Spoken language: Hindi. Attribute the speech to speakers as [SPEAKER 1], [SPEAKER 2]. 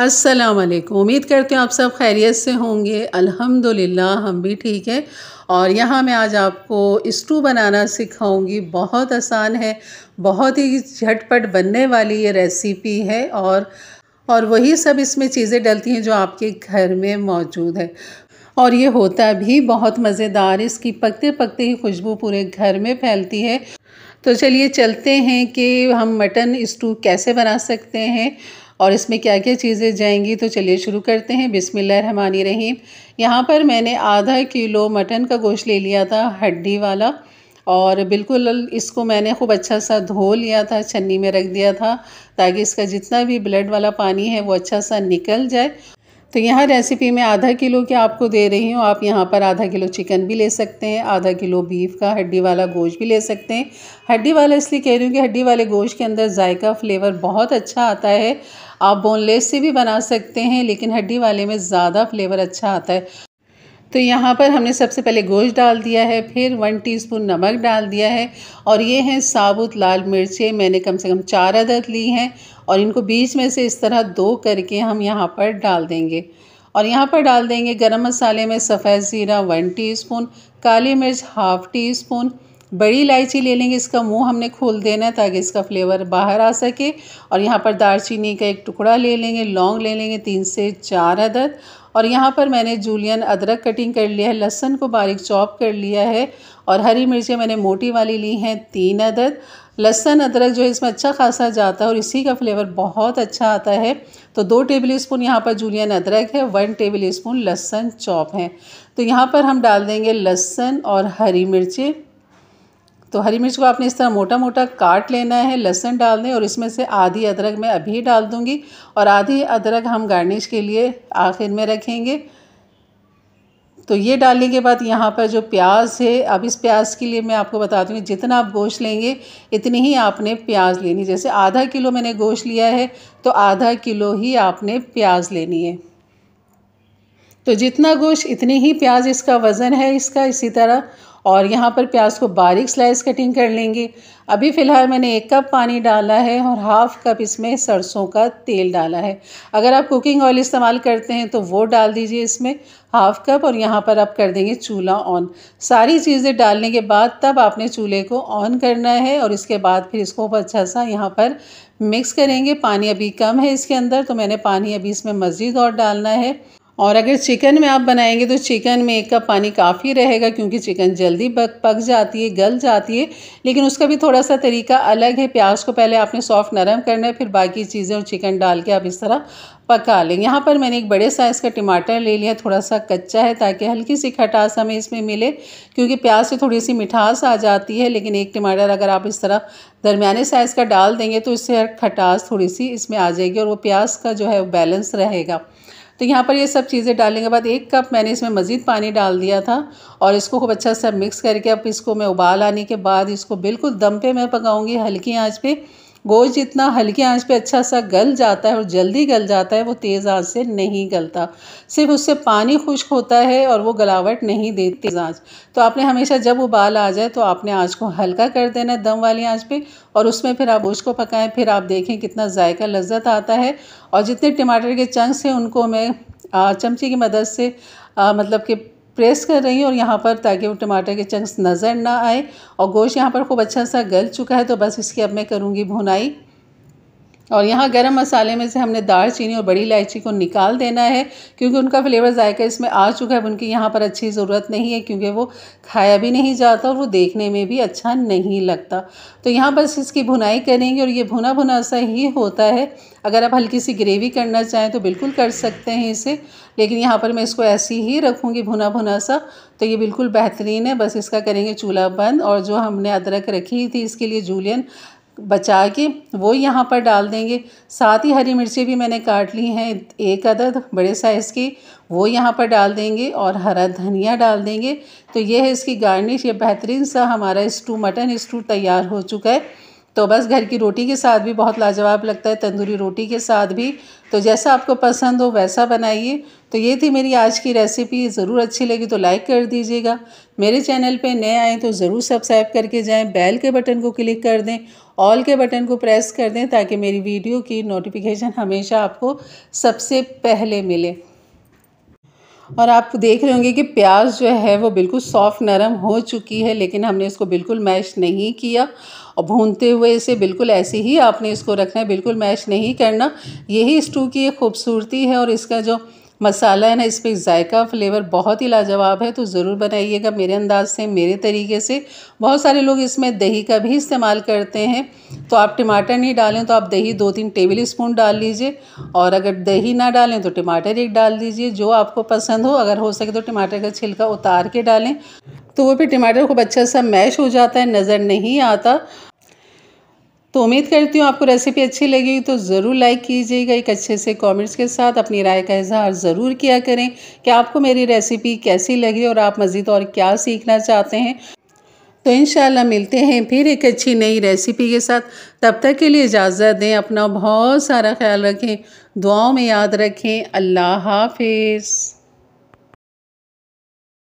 [SPEAKER 1] अस्सलाम वालेकुम उम्मीद करती हूँ आप सब खैरियत से होंगे अल्हम्दुलिल्लाह हम भी ठीक हैं और यहाँ मैं आज आपको स्टू बनाना सिखाऊंगी बहुत आसान है बहुत ही झटपट बनने वाली ये रेसिपी है और और वही सब इसमें चीज़ें डलती हैं जो आपके घर में मौजूद है और ये होता भी बहुत मज़ेदार इसकी पकते पकते ही खुशबू पूरे घर में फैलती है तो चलिए चलते हैं कि हम मटन स्टू कैसे बना सकते हैं और इसमें क्या क्या चीज़ें जाएंगी तो चलिए शुरू करते हैं बिसमिल्लर रहीम यहाँ पर मैंने आधा किलो मटन का गोश्त ले लिया था हड्डी वाला और बिल्कुल इसको मैंने खूब अच्छा सा धो लिया था छन्नी में रख दिया था ताकि इसका जितना भी ब्लड वाला पानी है वो अच्छा सा निकल जाए तो यहाँ रेसिपी में आधा किलो के आपको दे रही हूँ आप यहाँ पर आधा किलो चिकन भी ले सकते हैं आधा किलो बीफ का हड्डी वाला गोश्त भी ले सकते हैं हड्डी वाला इसलिए कह रही हूँ कि हड्डी वाले गोश्त के अंदर जायका फ्लेवर बहुत अच्छा आता है आप बोनलेस से भी बना सकते हैं लेकिन हड्डी वाले में ज़्यादा फ्लेवर अच्छा आता है तो यहाँ पर हमने सबसे पहले गोश्त डाल दिया है फिर वन टीस्पून नमक डाल दिया है और ये हैं साबुत लाल मिर्चें मैंने कम से कम चार अदद ली हैं और इनको बीच में से इस तरह दो करके हम यहाँ पर डाल देंगे और यहाँ पर डाल देंगे गरम मसाले में सफ़ेद ज़ीरा वन टीस्पून काली मिर्च हाफ़ टी स्पून बड़ी इलायची ले लेंगे इसका मुंह हमने खोल देना है ताकि इसका फ्लेवर बाहर आ सके और यहाँ पर दारचीनी का एक टुकड़ा ले लेंगे लौंग ले लेंगे तीन से चार अदद और यहाँ पर मैंने जूलियन अदरक कटिंग कर लिया है लहसन को बारीक चॉप कर लिया है और हरी मिर्चें मैंने मोटी वाली ली हैं तीन अदद लहसन अदरक जो है इसमें अच्छा खासा जाता है और इसी का फ्लेवर बहुत अच्छा आता है तो दो टेबल स्पून यहाँ पर जूलियन अदरक है वन टेबल स्पून लहसन चॉप है तो यहाँ पर हम डाल देंगे लहसन और हरी मिर्चें तो हरी मिर्च को आपने इस तरह मोटा मोटा काट लेना है लहसन डाल दें और इसमें से आधी अदरक मैं अभी डाल दूँगी और आधी अदरक हम गार्निश के लिए आखिर में रखेंगे तो ये डालने के बाद यहाँ पर जो प्याज है अब इस प्याज के लिए मैं आपको बता दूँगी जितना आप गोश्त लेंगे इतनी ही आपने प्याज लेनी जैसे आधा किलो मैंने गोश्त लिया है तो आधा किलो ही आपने प्याज लेनी है तो जितना गोश्त इतनी ही प्याज इसका वज़न है इसका इसी तरह और यहाँ पर प्याज को बारीक स्लाइस कटिंग कर लेंगे अभी फ़िलहाल मैंने एक कप पानी डाला है और हाफ़ कप इसमें सरसों का तेल डाला है अगर आप कुकिंग ऑयल इस्तेमाल करते हैं तो वो डाल दीजिए इसमें हाफ़ कप और यहाँ पर आप कर देंगे चूल्हा ऑन सारी चीज़ें डालने के बाद तब आपने चूल्हे को ऑन करना है और इसके बाद फिर इसको अच्छा सा यहाँ पर मिक्स करेंगे पानी अभी कम है इसके अंदर तो मैंने पानी अभी इसमें मज़ीद और डालना है और अगर चिकन में आप बनाएंगे तो चिकन में एक कप पानी काफ़ी रहेगा क्योंकि चिकन जल्दी पक पक जाती है गल जाती है लेकिन उसका भी थोड़ा सा तरीका अलग है प्याज को पहले आपने सॉफ्ट नरम करना है फिर बाकी चीज़ें और चिकन डाल के आप इस तरह पका लें यहाँ पर मैंने एक बड़े साइज़ का टमाटर ले लिया थोड़ा सा कच्चा है ताकि हल्की सी खटास हमें इसमें मिले क्योंकि प्याज से थोड़ी सी मिठास आ जाती है लेकिन एक टमाटर अगर आप इस तरह दरमियाने साइज़ का डाल देंगे तो इससे खटास थोड़ी सी इसमें आ जाएगी और वो प्याज का जो है बैलेंस रहेगा तो यहाँ पर ये सब चीज़ें डालने के बाद एक कप मैंने इसमें मज़ीद पानी डाल दिया था और इसको खूब अच्छा सा मिक्स करके अब इसको मैं उबाल आने के बाद इसको बिल्कुल दम पे मैं पकाऊंगी हल्की आंच पे गोश्त जितना हल्की आंच पे अच्छा सा गल जाता है और जल्दी गल जाता है वो तेज़ आंच से नहीं गलता सिर्फ उससे पानी खुश्क होता है और वो गलावट नहीं देती तेज़ आँच तो आपने हमेशा जब उबाल आ जाए तो आपने आँच को हल्का कर देना दम वाली आँच पर और उसमें फिर आप गोश्त को पकाएँ फिर आप देखें कितना जायका लज्जत आता है और जितने टमाटर के चंक्स हैं उनको मैं चमची की मदद से आ, मतलब कि प्रेस कर रही हूँ और यहाँ पर ताकि वो टमाटर के चंक्स नज़र ना आए और गोश्त यहाँ पर खूब अच्छा सा गल चुका है तो बस इसकी अब मैं करूँगी भुनाई और यहाँ गरम मसाले में से हमने दार चीनी और बड़ी इलायची को निकाल देना है क्योंकि उनका फ्लेवर जायका इसमें आ चुका है उनकी यहाँ पर अच्छी ज़रूरत नहीं है क्योंकि वो खाया भी नहीं जाता और वो देखने में भी अच्छा नहीं लगता तो यहाँ बस इसकी भुनाई करेंगे और ये भुना भुना सा ही होता है अगर आप हल्की सी ग्रेवी करना चाहें तो बिल्कुल कर सकते हैं इसे लेकिन यहाँ पर मैं इसको ऐसे ही रखूँगी भुना भुना सा तो ये बिल्कुल बेहतरीन है बस इसका करेंगे चूल्हा बंद और जो हमने अदरक रखी थी इसके लिए जूलियन बचा के वो यहाँ पर डाल देंगे साथ ही हरी मिर्ची भी मैंने काट ली हैं एक अदद बड़े साइज़ की वो यहाँ पर डाल देंगे और हरा धनिया डाल देंगे तो ये है इसकी गार्निश ये बेहतरीन सा हमारा स्टू मटन स्टू तैयार हो चुका है तो बस घर की रोटी के साथ भी बहुत लाजवाब लगता है तंदूरी रोटी के साथ भी तो जैसा आपको पसंद हो वैसा बनाइए तो ये थी मेरी आज की रेसिपी ज़रूर अच्छी लगी तो लाइक कर दीजिएगा मेरे चैनल पे नए आए तो ज़रूर सब्सक्राइब करके जाएं बेल के बटन को क्लिक कर दें ऑल के बटन को प्रेस कर दें ताकि मेरी वीडियो की नोटिफिकेशन हमेशा आपको सबसे पहले मिले और आप देख रहे होंगे कि प्याज जो है वो बिल्कुल सॉफ्ट नरम हो चुकी है लेकिन हमने इसको बिल्कुल मैश नहीं किया और भूनते हुए इसे बिल्कुल ऐसे ही आपने इसको रखना है बिल्कुल मैश नहीं करना यही स्टू की खूबसूरती है और इसका जो मसाला है ना इस पर जायका फ्लेवर बहुत ही लाजवाब है तो ज़रूर बनाइएगा मेरे अंदाज से मेरे तरीके से बहुत सारे लोग इसमें दही का भी इस्तेमाल करते हैं तो आप टमाटर नहीं डालें तो आप दही दो तीन टेबल स्पून डाल लीजिए और अगर दही ना डालें तो टमाटर एक डाल दीजिए जो आपको पसंद हो अगर हो सके तो टमाटर का छिलका उतार के डालें तो वो भी टमाटर खूब अच्छा सा मैश हो जाता है नज़र नहीं आता तो उम्मीद करती हूँ आपको रेसिपी अच्छी लगी तो ज़रूर लाइक कीजिएगा एक अच्छे से कमेंट्स के साथ अपनी राय का इजहार ज़रूर किया करें कि आपको मेरी रेसिपी कैसी लगी और आप मज़ीद और क्या सीखना चाहते हैं तो इन मिलते हैं फिर एक अच्छी नई रेसिपी के साथ तब तक के लिए इजाज़त दें अपना बहुत सारा ख्याल रखें दुआओं में याद रखें अल्लाह हाफिज़